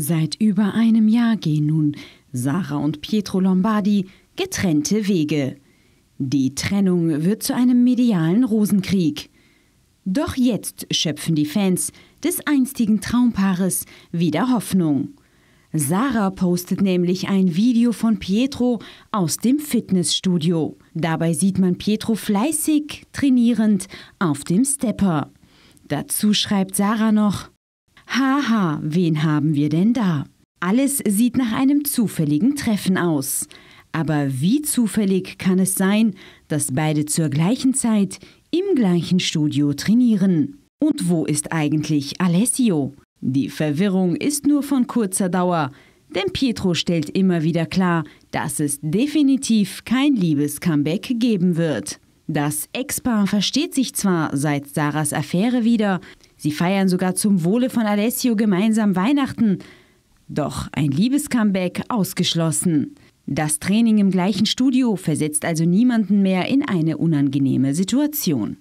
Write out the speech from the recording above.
Seit über einem Jahr gehen nun Sarah und Pietro Lombardi getrennte Wege. Die Trennung wird zu einem medialen Rosenkrieg. Doch jetzt schöpfen die Fans des einstigen Traumpaares wieder Hoffnung. Sarah postet nämlich ein Video von Pietro aus dem Fitnessstudio. Dabei sieht man Pietro fleißig trainierend auf dem Stepper. Dazu schreibt Sarah noch, Haha, wen haben wir denn da? Alles sieht nach einem zufälligen Treffen aus. Aber wie zufällig kann es sein, dass beide zur gleichen Zeit im gleichen Studio trainieren? Und wo ist eigentlich Alessio? Die Verwirrung ist nur von kurzer Dauer, denn Pietro stellt immer wieder klar, dass es definitiv kein Liebes-Comeback geben wird. Das Ex-Paar versteht sich zwar seit Sarahs Affäre wieder, Sie feiern sogar zum Wohle von Alessio gemeinsam Weihnachten. Doch ein Liebescomeback ausgeschlossen. Das Training im gleichen Studio versetzt also niemanden mehr in eine unangenehme Situation.